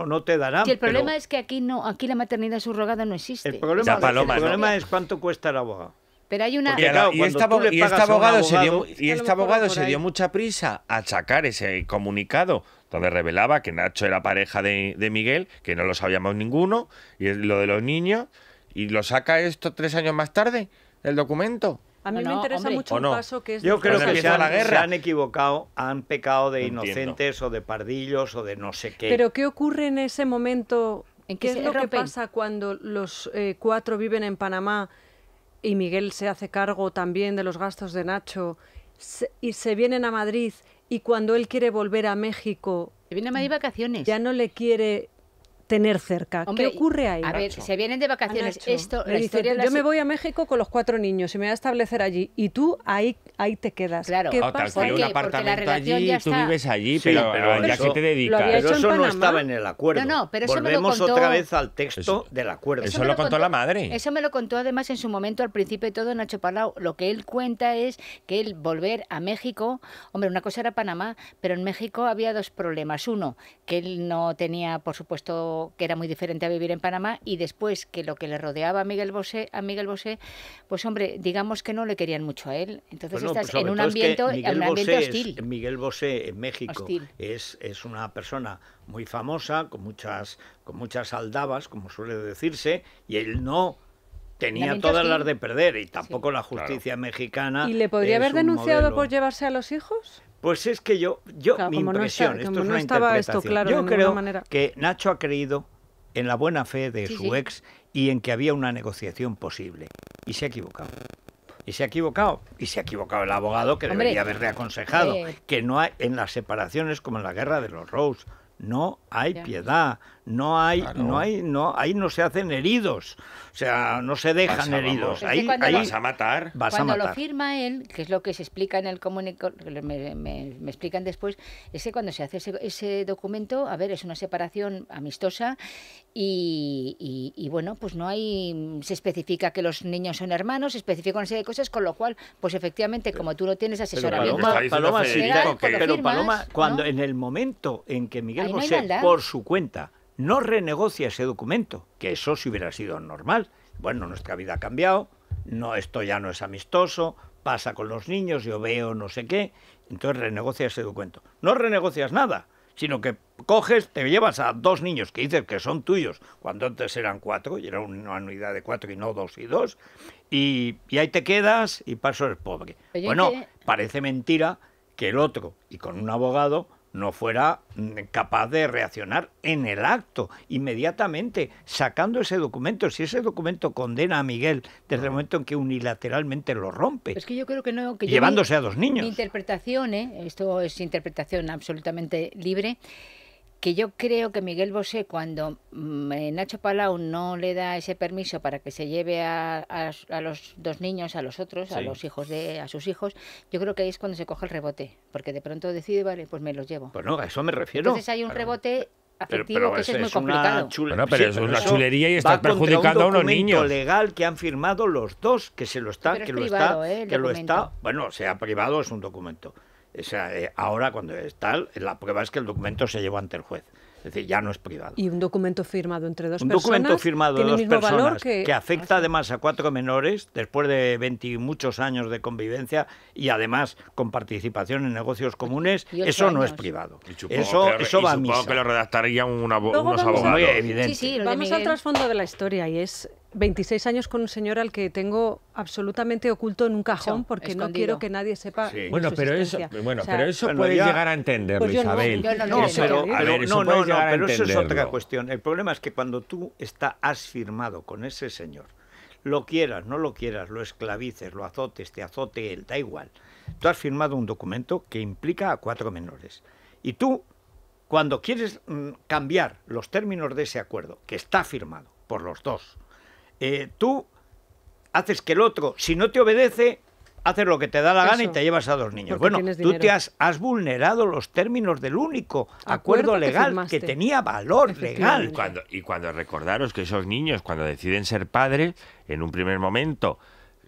no te darán. Y el problema es que aquí no, aquí la maternidad subrogada no existe. El problema, es cuánto cuesta el abogado. Pero hay una. y, este abogado, se dio, y este abogado se dio mucha prisa a sacar ese comunicado donde revelaba que Nacho era pareja de, Miguel, que no lo sabíamos ninguno, y lo de los niños, y lo saca esto tres años más tarde, el documento. A mí me interesa mucho el caso que es... Yo creo que se han, la guerra. han equivocado, han pecado de inocentes o de pardillos o de no sé qué. Pero ¿qué ocurre en ese momento qué, es lo que pasa cuando los eh, cuatro viven en Panamá y Miguel se hace cargo también de los gastos de Nacho y se vienen a Madrid y cuando él quiere volver a México... Se viene a Madrid vacaciones. Ya no le quiere tener cerca. ¿Qué ocurre ahí? A ver, se vienen de vacaciones. Esto, yo me voy a México con los cuatro niños y me voy a establecer allí. Y tú ahí, ahí te quedas. Claro. ¿Qué ah, pasa? un apartamento allí, ya vives allí, pero, ya eso, te dedicas. eso no estaba en el acuerdo. pero Volvemos otra vez al texto del acuerdo. Eso, lo, contó, la madre. Eso me lo contó además en su momento al principio de todo Nacho Palau. Lo que él cuenta es que el volver a México, hombre, una cosa era Panamá, pero en México había dos problemas. Uno, que él no tenía, por supuesto, que era muy diferente a vivir en Panamá y después que lo que le rodeaba a Miguel Bosé, a Miguel Bosé, pues hombre, digamos que no le querían mucho a él. Entonces pues estás pues en un ambiente, Miguel hostil. Miguel Bosé en México es, es una persona muy famosa, con muchas, con muchas aldabas, como suele decirse, y él no Tenía todas las de perder y tampoco la justicia mexicana. ¿Y le podría haber denunciado por llevarse a los hijos? Pues es que yo, yo mi impresión, no esto una interpretación. claro yo creo que Nacho ha creído en la buena fe de su ex y en que había una negociación posible. Y se ha equivocado. Y se ha equivocado. Y se ha equivocado el abogado que debería haber aconsejado. Eh. Que no hay en las separaciones como en la guerra de los Rose no hay piedad, no hay, no hay, no, ahí no se hacen heridos, o sea, no se dejan heridos. Ahí, vas a matar. Vas cuando a matar. lo firma él, que es lo que se explica en el comunicado, me, me, explican después, es que cuando se hace ese, documento, a ver, es una separación amistosa y, y, bueno, pues no hay, se especifica que los niños son hermanos, se especifica una serie de cosas, con lo cual, pues efectivamente, como tú no tienes asesoramiento, pero Paloma, cuando en el momento en que Miguel por su cuenta, no renegocia ese documento, que eso sí hubiera sido normal. Bueno, nuestra vida ha cambiado, no, esto ya no es amistoso, pasa con los niños, yo veo no sé qué, entonces renegocia ese documento. No renegocias nada, sino que coges, te llevas a dos niños que dices que son tuyos, cuando antes eran cuatro, y era una anuidad de cuatro y no dos y dos, y, ahí te quedas y paso el pobre. bueno, parece mentira que el otro, y con un abogado, no fuera mm, capaz de reaccionar en el acto, inmediatamente, sacando ese documento. Si ese documento condena a Miguel desde el momento en que unilateralmente lo rompe. Es que yo creo que no. Que llevándose a dos niños. Mi interpretación, ¿eh? esto es interpretación absolutamente libre, que yo creo que Miguel Bosé, cuando mm, eh, Nacho Palau no le da ese permiso para que se lleve a, a, los dos niños, a los otros, a los hijos de, a sus hijos, yo creo que ahí es cuando se coge el rebote, porque de pronto decide, vale, pues me los llevo. Pues no a eso me refiero. Entonces hay un rebote afectivo que es, muy complicado. pero eso es una chulería y está perjudicando a unos niños. legal que han firmado los dos, que se lo está, que lo está, eh, que lo está, bueno, sea privado es un documento, sea, eh, ahora cuando es tal, la prueba es que el documento se llevó ante el juez. Es decir, ya no es privado. Y un documento firmado entre dos personas. Un documento firmado de dos personas que... afecta ah, además a cuatro menores después de veinti muchos años de convivencia y además con participación en negocios comunes, eso no es privado. eso, que, eso va a que lo redactarían unos abogados. vamos al trasfondo de la historia y es 26 años con un señor al que tengo absolutamente oculto en un cajón porque no quiero que nadie sepa. Bueno, pero eso, bueno, pero eso puede llegar a entenderlo, pues Isabel. No, no, pero, pero eso es otra cuestión. El problema es que cuando tú has firmado con ese señor, lo quieras, no lo quieras, lo esclavices, lo azotes, te azote él, da igual. Tú has firmado un documento que implica a cuatro menores. Y tú, cuando quieres mm, cambiar los términos de ese acuerdo, que está firmado por los dos, eh, tú haces que el otro, si no te obedece, haces lo que te da la gana y te llevas a dos niños. Bueno, tú te has, vulnerado los términos del único acuerdo, legal que, tenía valor legal. Y cuando, y cuando recordaros que esos niños, cuando deciden ser padres, en un primer momento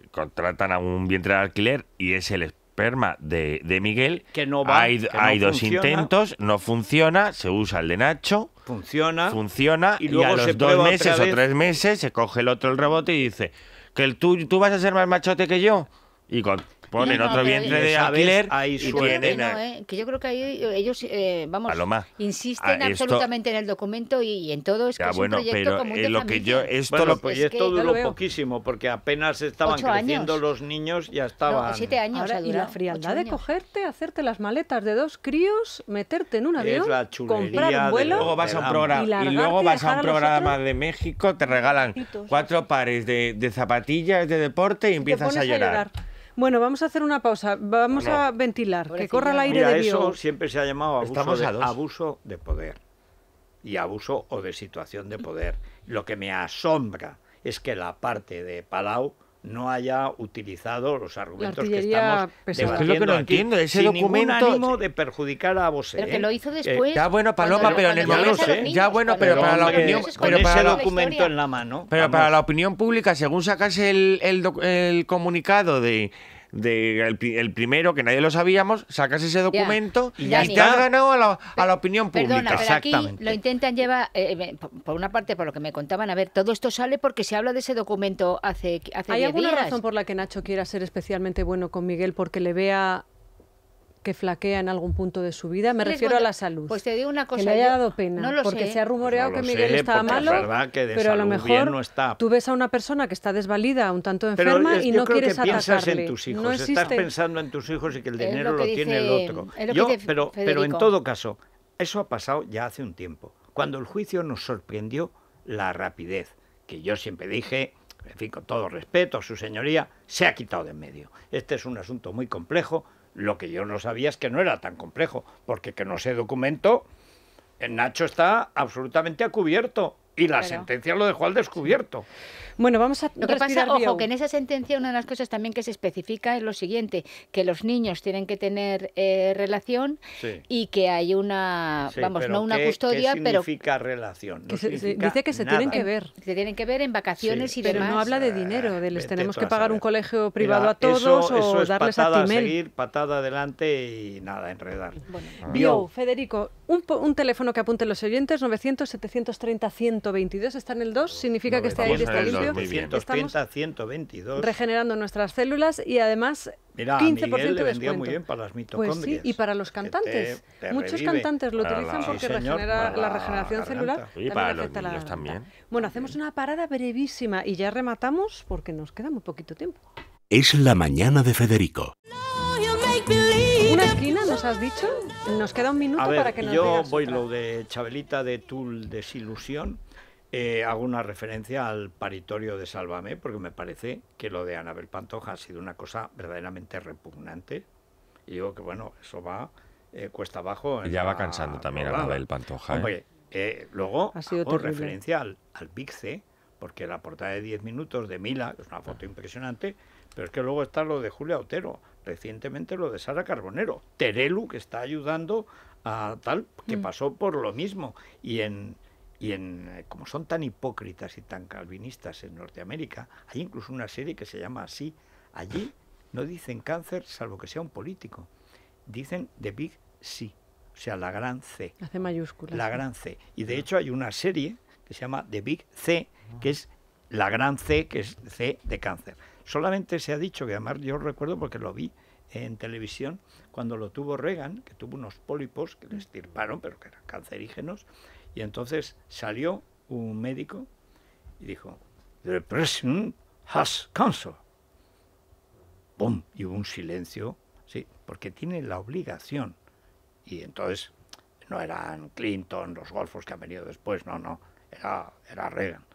contratan a un vientre de alquiler y es el Perma de, de Miguel. Que no va. Hay, hay dos intentos, no funciona, se usa el de Nacho. Funciona. Funciona. Y, luego a los dos meses o tres meses se coge el otro el rebote y dice: que el, tú vas a ser más machote que yo. Y con ponen otro vientre de alquiler ahí y tienen... Eh, que yo creo que ellos, eh, vamos, insisten ah, absolutamente en el documento y, en todo. Es que es bueno, proyecto pero eh, lo que yo... Esto lo, pues es duró poquísimo, porque apenas estaban creciendo los niños, ya estaba. siete años Y la frialdad de cogerte, hacerte las maletas de dos críos, meterte en un avión, comprar un vuelo... Luego vas a y, luego vas a un programa de México, te regalan cuatro pares de, zapatillas de deporte y, empiezas A llorar. Bueno, vamos a hacer una pausa. Vamos a ventilar. que corra el aire de Dios. Eso siempre se ha llamado abuso de poder. Y abuso o de situación de poder. Lo que me asombra es que la parte de Palau no haya utilizado los argumentos que estamos debatiendo es lo que no entiendo, ese sin documento ánimo de perjudicar a vos. Pero que ¿eh? lo hizo después. Eh, ya bueno, Paloma, pero en el momento niños, ya bueno, pero para la opinión, pero ese documento en la mano. Pero para la opinión pública, según sacase el, el comunicado de el, primero, que nadie lo sabíamos, sacas ese documento y, ya te ganado a la, a la opinión pública. Aquí lo intentan llevar, eh, eh, por una parte, por lo que me contaban, a ver, todo esto sale porque se habla de ese documento hace, hace ¿Hay alguna razón por la que Nacho quiera ser especialmente bueno con Miguel porque le vea que flaquea en algún punto de su vida. Me refiero a la salud. Pues te digo una cosa. Que le haya dado pena. porque se ha ¿eh? rumoreado que Miguel estaba malo. pero a lo mejor no está. tú ves a una persona que está desvalida, un tanto enferma y no quieres atacarle. en tus hijos. estás pensando en tus hijos y que el dinero lo, tiene el otro. Yo, pero, pero en todo caso, eso ha pasado ya hace un tiempo. Cuando el juicio nos sorprendió la rapidez, que yo siempre dije, en fin, con todo respeto a su señoría, se ha quitado de en medio. Este es un asunto muy complejo, lo que yo no sabía es que no era tan complejo, porque que no se documentó, Nacho está absolutamente a cubierto y la sentencia lo dejó al descubierto. Bueno, vamos a. Lo que pasa, ojo, que en esa sentencia una de las cosas también que se especifica es lo siguiente: que los niños tienen que tener eh, relación y que hay una, vamos, no una custodia, ¿qué significa relación. No dice que se tienen que ver. Se tienen que ver en vacaciones y demás. Pero no habla de eh, dinero, de les tenemos que pagar un colegio privado a todos eso, eso o es darles patada a seguir, patada adelante y nada, enredar. Bueno. Federico, un, teléfono que apunten los oyentes, 900 730 122, está en el 2, significa que está ahí, está Estamos 130, 122. Regenerando nuestras células y además Mira, 15% Miguel le vendía muy bien para las mitocondrias. Pues sí, y para los cantantes. Muchos cantantes lo utilizan porque regenera la, regeneración celular. Y para los niños también. Bueno, hacemos una parada brevísima y ya rematamos porque nos queda muy poquito tiempo. Es la mañana de Federico. Una esquina, nos has dicho. Nos queda un minuto para que nos Yo voy lo de Chabelita de Tul Desilusión eh, hago una referencia al paritorio de Sálvame, porque me parece que lo de Anabel Pantoja ha sido una cosa verdaderamente repugnante. Y digo que, bueno, eso va eh, cuesta abajo. ya va cansando también a Anabel Pantoja. ¿eh? Eh, luego ha referencia al, al porque la portada de 10 minutos de Mila, es una foto impresionante, pero es que luego está lo de Julia Otero, recientemente lo de Sara Carbonero, Terelu, que está ayudando a tal, que mm. pasó por lo mismo. Y en y en, eh, como son tan hipócritas y tan calvinistas en Norteamérica, hay incluso una serie que se llama así. Allí no dicen cáncer salvo que sea un político. Dicen The Big C, o sea, la gran C. Hace mayúscula. La gran C. Y de ah. hecho hay una serie que se llama The Big C, ah. que es la gran C, que es C de cáncer. Solamente se ha dicho, que además yo recuerdo porque lo vi en televisión, cuando lo tuvo Reagan, que tuvo unos pólipos que le estirparon, pero que eran cancerígenos, y entonces salió un médico y dijo, The president has cancer. ¡Bum! Y hubo un silencio, sí, porque tiene la obligación. Y entonces no eran Clinton, los golfos que han venido después, no, no, era, era Reagan.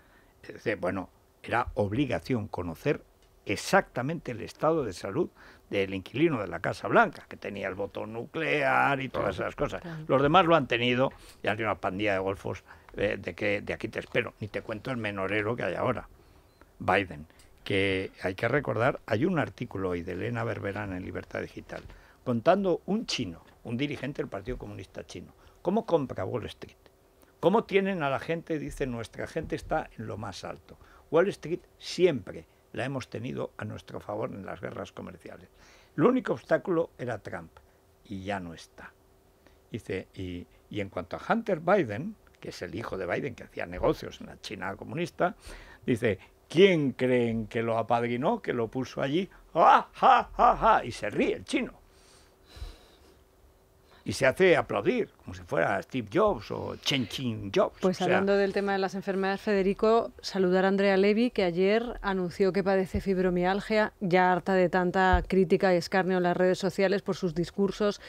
Es decir, bueno, era obligación conocer exactamente el estado de salud del inquilino de la Casa Blanca, que tenía el botón nuclear y todas esas cosas. Los demás lo han tenido y hay una pandilla de golfos eh, de que de aquí te espero. Ni te cuento el menorero que hay ahora, Biden, que hay que recordar, hay un artículo hoy de Elena Berberán en Libertad Digital contando un chino, un dirigente del Partido Comunista Chino, cómo compra Wall Street, cómo tienen a la gente, dice nuestra gente está en lo más alto. Wall Street siempre la hemos tenido a nuestro favor en las guerras comerciales. El único obstáculo era Trump, y ya no está. Dice, y, en cuanto a Hunter Biden, que es el hijo de Biden que hacía negocios en la China comunista, dice, ¿quién creen que lo apadrinó, que lo puso allí? ¡Ah, ¡Ja, ja, ja, Y se ríe el chino y se hace aplaudir, como si fuera Steve Jobs o Chen Ching Jobs. Pues hablando del tema de las enfermedades, Federico, saludar a Andrea Levy, que ayer anunció que padece fibromialgia, ya harta de tanta crítica y escarnio en las redes sociales por sus discursos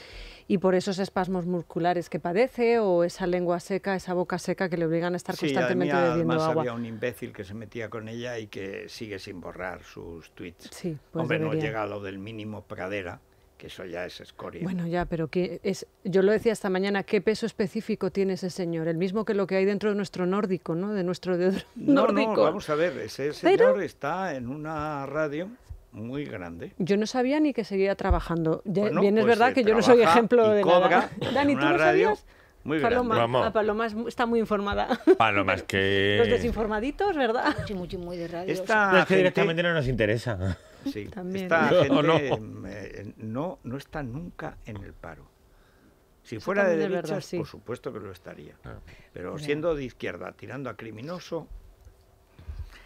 y por esos espasmos musculares que padece o esa lengua seca, esa boca seca que le obligan a estar constantemente además, bebiendo además Había un imbécil que se metía con ella y que sigue sin borrar sus tweets. Sí, pues Hombre, no llega a lo del mínimo pradera, que eso ya es escoria. Bueno, ya, pero que es, yo lo decía esta mañana, ¿qué peso específico tiene ese señor? El mismo que lo que hay dentro de nuestro nórdico, ¿no? De nuestro dedo nórdico. No, vamos a ver, ese señor está en una radio muy grande. Yo no sabía ni que seguía trabajando. bien, es pues, verdad eh, que yo no soy ejemplo de nada. Dani, ¿tú no sabías? Muy Paloma, Vamos. Paloma está muy informada. Paloma es que... Los desinformaditos, ¿verdad? Mucho, mucho, muy de radio. Esta que directamente no nos interesa. Sí. También. no, gente mm, eh, no. está nunca en el paro. Si fuera de derechas, por supuesto que lo estaría. Ah. Pero siendo de izquierda, tirando a criminoso,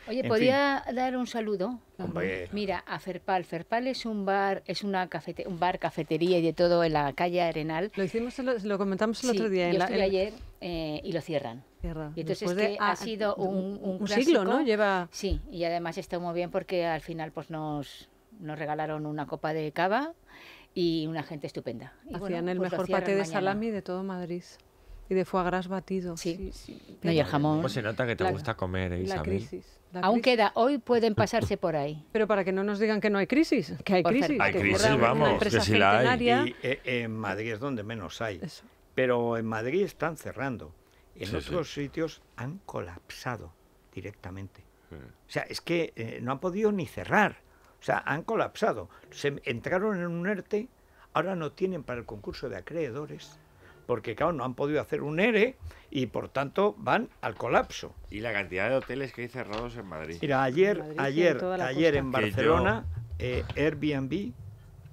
Oye, podía dar un saludo? Mira, a Ferpal. Ferpal es un bar, es una cafete, un bar, cafetería y de todo en la calle Arenal. Lo hicimos, lo, comentamos el otro día. en el estuve ayer eh, y lo cierran. Y entonces ha sido un, siglo, ¿no? Lleva... Sí, y además está muy bien porque al final pues nos, nos regalaron una copa de cava y una gente estupenda. Hacían el pues mejor paté de salami de todo Madrid. Y de foie gras batido. Sí, sí, No, y el jamón. Pues se nota que te gusta comer, ¿eh, Isabel. Aún queda, hoy pueden pasarse por ahí. Pero para que no nos digan que no hay crisis, que hay crisis. Hay crisis, vamos, que si la hay. Y, eh, en Madrid es donde menos hay. Pero en Madrid están cerrando en otros sitios han colapsado directamente. O sea, es que eh, no han podido ni cerrar. O sea, han colapsado. Se entraron en un ERTE, ahora no tienen para el concurso de acreedores, porque claro, no han podido hacer un ERE y por tanto van al colapso. Y la cantidad de hoteles que hay cerrados en Madrid. Mira, ayer, ayer, ayer en Barcelona, eh, Airbnb,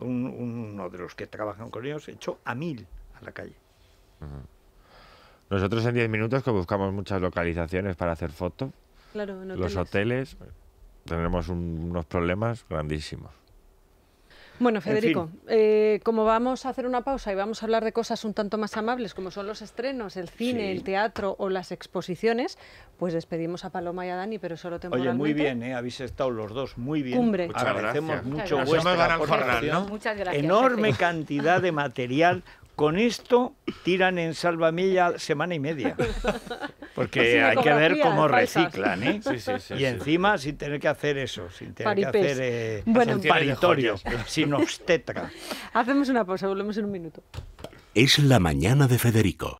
uno de los que trabajan con ellos, echó a mil a la calle. Nosotros en 10 minutos que buscamos muchas localizaciones para hacer fotos, los hoteles, tenemos unos problemas grandísimos. Bueno, Federico, eh, como vamos a hacer una pausa y vamos a hablar de cosas un tanto más amables, como son los estrenos, el cine, el teatro o las exposiciones, pues despedimos a Paloma y a Dani, pero solo temporalmente. Oye, muy bien, ¿eh? habéis estado los dos muy bien. Cumbre. Muchas Agradecemos gracias. mucho Muchas gracias, Enorme cantidad de material con esto tiran en salvamilla semana y media. Porque pues hay que ver cómo reciclan, ¿eh? y encima sin tener que hacer eso, sin tener que hacer eh, paritorio, sin obstetra. Hacemos una pausa, volvemos en un minuto. Es la mañana de Federico.